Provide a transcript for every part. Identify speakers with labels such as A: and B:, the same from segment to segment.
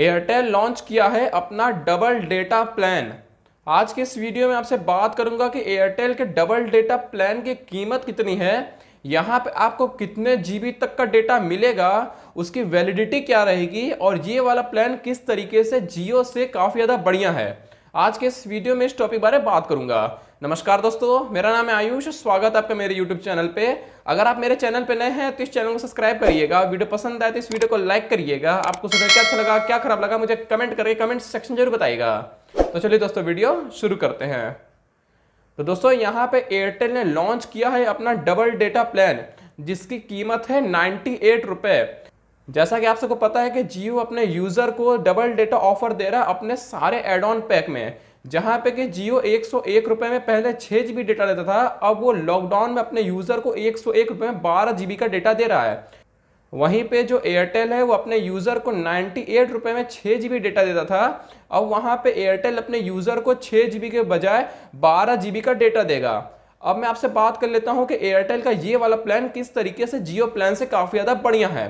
A: Airtel launch किया है अपना डबल डेटा प्लान आज के इस वीडियो में आपसे बात करूंगा कि एयरटेल के डबल डेटा प्लान की कीमत कितनी है यहाँ पे आपको कितने जीबी तक का डेटा मिलेगा उसकी वैलिडिटी क्या रहेगी और ये वाला प्लान किस तरीके से जियो से काफ़ी ज़्यादा बढ़िया है आज के इस वीडियो में इस टॉपिक बारे बात करूंगा नमस्कार दोस्तों मेरा नाम है आयुष स्वागत है आपका मेरे YouTube चैनल पे अगर आप मेरे चैनल पे नए हैं तो इस चैनल को सब्सक्राइब करिएगा वीडियो पसंद आए तो इस वीडियो को लाइक करिएगा आपको सुनकर क्या अच्छा लगा क्या खराब लगा मुझे कमेंट करके कमेंट सेक्शन जरूर बताइएगा तो चलिए दोस्तों वीडियो शुरू करते हैं तो दोस्तों यहाँ पे एयरटेल ने लॉन्च किया है अपना डबल डेटा प्लान जिसकी कीमत है नाइन्टी एट रुपये जैसा कि आप सबको पता है कि जियो अपने यूज़र को डबल डेटा ऑफर दे रहा है अपने सारे एड ऑन पैक में जहाँ पे कि जियो एक सौ एक रुपए में पहले छः जी डेटा देता था अब वो लॉकडाउन में अपने यूज़र को एक सौ एक रुपये में बारह जी का डेटा दे रहा है वहीं पे जो एयरटेल है वो अपने यूज़र को नाइनटी एट रुपए में छः जी डेटा देता था अब वहाँ पे एयरटेल अपने यूज़र को छः जी के बजाय बारह जी का डेटा देगा अब मैं आपसे बात कर लेता हूँ कि एयरटेल का ये वाला प्लान किस तरीके से जियो प्लान से काफ़ी ज़्यादा बढ़िया है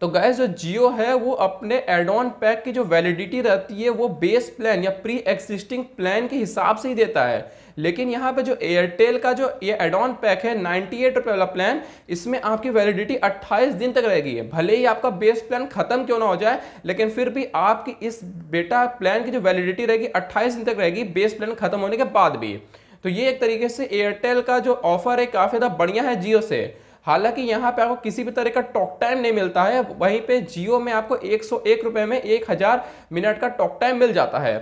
A: तो गैस जो जियो है वो अपने एड ऑन पैक की जो वैलिडिटी रहती है वो बेस प्लान या प्री एक्सिस्टिंग प्लान के हिसाब से ही देता है लेकिन यहाँ पे जो एयरटेल का जो ये एड ऑन पैक है नाइन्टी एट वाला प्लान इसमें आपकी वैलिडिटी 28 दिन तक रहेगी भले ही आपका बेस प्लान खत्म क्यों ना हो जाए लेकिन फिर भी आपकी इस बेटा प्लान की जो वैलिडिटी रहेगी अट्ठाईस दिन तक रहेगी बेस प्लान खत्म होने के बाद भी तो ये एक तरीके से एयरटेल का जो ऑफर है काफ़ी ज़्यादा बढ़िया है जियो से हालांकि यहाँ पे आपको किसी भी तरह का टॉक टाइम नहीं मिलता है वहीं पे जियो में आपको एक सौ एक रुपये में एक हज़ार मिनट का टॉक टाइम मिल जाता है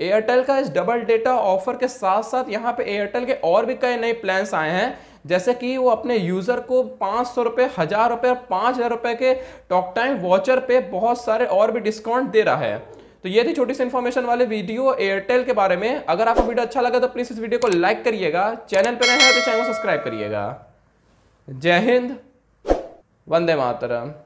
A: एयरटेल का इस डबल डेटा ऑफर के साथ साथ यहाँ पे एयरटेल के और भी कई नए प्लान्स आए हैं जैसे कि वो अपने यूज़र को पाँच सौ रुपये हज़ार रुपये और पाँच हज़ार रुपये के टॉक टाइम वॉचर पे बहुत सारे और भी डिस्काउंट दे रहा है तो ये थी छोटी सी इन्फॉर्मेशन वाले वीडियो एयरटेल के बारे में अगर आपको वीडियो अच्छा लगा तो प्लीज़ इस वीडियो को लाइक करिएगा चैनल पर नए हैं तो चैनल को सब्सक्राइब करिएगा जय हिंद वंदे मातरम